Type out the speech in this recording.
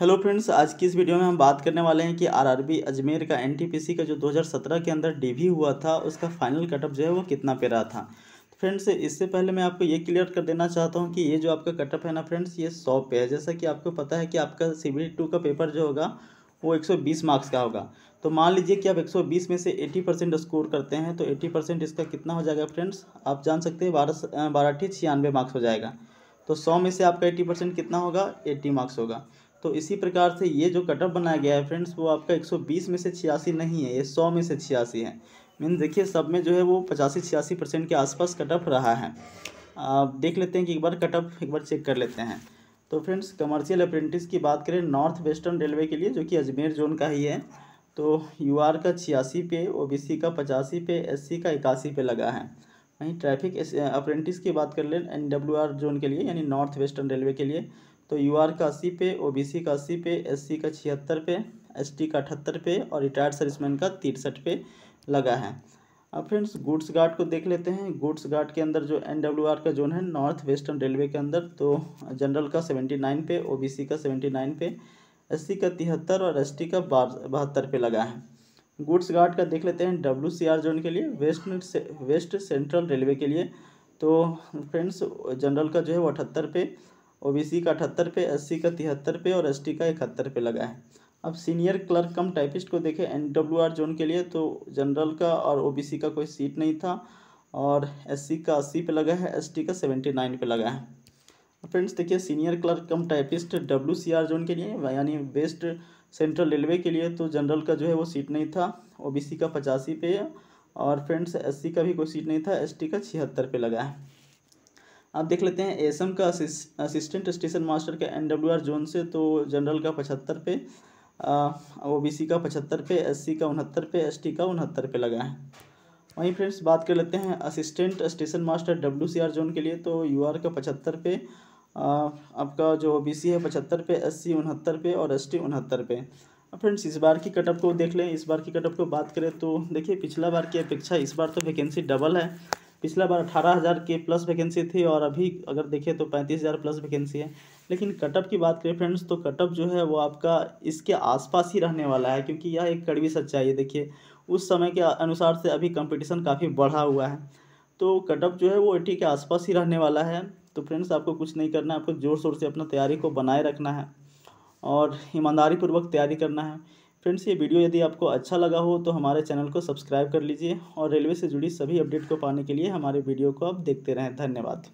hello friends आज की इस वीडियो में हम बात करने वाले हैं कि आरआरबी अजमेर का एनटीपीसी का जो 2017 के अंदर डीवी हुआ था उसका फाइनल कटअप जो है वो कितना पे रहा था फ्रेंड्स तो इससे पहले मैं आपको ये क्लियर कर देना चाहता हूँ कि ये जो आपका कटअप है ना फ्रेंड्स ये सौ पे है जैसा कि आपको पता है कि आपका सी बी टू का पेपर जो होगा वो एक मार्क्स का होगा तो मान लीजिए कि आप एक में से एट्टी परसेंट स्कोर करते हैं तो एट्टी परसेंट इसका कितना हो जाएगा फ्रेंड्स आप जान सकते हैं बारह बारह छियानवे मार्क्स हो जाएगा तो सौ में से आपका एट्टी परसेंट कितना होगा एट्टी मार्क्स होगा तो इसी प्रकार से ये जो कटअप बनाया गया है फ्रेंड्स वो आपका 120 में से छियासी नहीं है ये 100 में से छियासी है मीन देखिए सब में जो है वो पचासी छियासी परसेंट के आसपास कटअप रहा है आप देख लेते हैं कि एक बार कटअप एक बार चेक कर लेते हैं तो फ्रेंड्स कमर्शियल अप्रेंटिस की बात करें नॉर्थ वेस्टर्न रेलवे के लिए जो कि अजमेर जोन का ही है तो यू का छियासी पे ओ का पचासी पे एस का इक्यासी पे लगा है वहीं ट्रैफिक अप्रेंटिस की बात कर लें एन जोन के लिए यानी नॉर्थ वेस्टर्न रेलवे के लिए तो यू आर का अस्सी पे ओ बी सी का अस्सी पे एस सी का छिहत्तर पे एस टी का अठहत्तर पे और रिटायर्ड सर्विसमैन का तिरसठ पे लगा है अब फ्रेंड्स गुड्स गार्ड को देख लेते हैं गुड्स गार्ड के अंदर जो एन डब्ल्यू आर का जोन है नॉर्थ वेस्टर्न रेलवे के अंदर तो जनरल का सेवेंटी नाइन पे ओ बी सी का सेवेंटी नाइन पे एस सी का तिहत्तर और एस टी का बहत्तर पे लगा है गुड्स गार्ड का देख लेते हैं डब्ल्यू सी आर जोन के लिए वेस्ट वेस्ट सेंट्रल रेलवे के लिए तो फ्रेंड्स जनरल का जो है वो अठहत्तर पे ओबीसी का अठहत्तर पे एससी का तिहत्तर पे और एसटी का इकहत्तर पे लगा है अब सीनियर क्लर्क कम टाइपिस्ट को देखें एन डब्ल्यू आर जोन के लिए तो जनरल का और ओबीसी का कोई सीट नहीं था और एससी का अस्सी पे लगा है एसटी का सेवेंटी नाइन पे लगा है फ्रेंड्स देखिए senior clerk cum typist W C R zone के लिए यानी वेस्ट सेंट्रल रेलवे के लिए तो जनरल का जो है वो सीट नहीं था ओ का पचासी पे और फ्रेंड्स एस का भी कोई सीट नहीं था एस का छिहत्तर पे लगा है आप देख लेते हैं एसएम का असिस्टेंट स्टेशन मास्टर का एनडब्ल्यूआर जोन से तो जनरल का पचहत्तर पे ओबीसी का पचहत्तर पे एससी का उनहत्तर पे एसटी का उनहत्तर पे लगा है वहीं फ्रेंड्स बात कर लेते हैं assistant station master W zone के लिए तो यू का पचहत्तर पे आ, आपका जो ओबीसी है पचहत्तर पे एस उनहत्तर पे और एस उनहत्तर पे फ्रेंड्स इस बार की कटअप को देख लें इस बार की कटअप को बात करें तो देखिए पिछला बार की अपेक्षा इस बार तो वैकेंसी डबल है पिछला बार अठारह हज़ार के प्लस वैकेंसी थी और अभी अगर देखें तो पैंतीस हज़ार प्लस वैकेंसी है लेकिन कटअप की बात करें फ्रेंड्स तो कटअप जो है वो आपका इसके आसपास ही रहने वाला है क्योंकि यह एक कड़वी सच्चाई है देखिए उस समय के अनुसार से अभी कंपटीशन काफ़ी बढ़ा हुआ है तो कटअप जो है वो एटी के आसपास ही रहने वाला है तो फ्रेंड्स आपको कुछ नहीं करना है आपको ज़ोर शोर से अपना तैयारी को बनाए रखना है और ईमानदारी पूर्वक तैयारी करना है फ्रेंड्स ये वीडियो यदि आपको अच्छा लगा हो तो हमारे चैनल को सब्सक्राइब कर लीजिए और रेलवे से जुड़ी सभी अपडेट को पाने के लिए हमारे वीडियो को आप देखते रहें धन्यवाद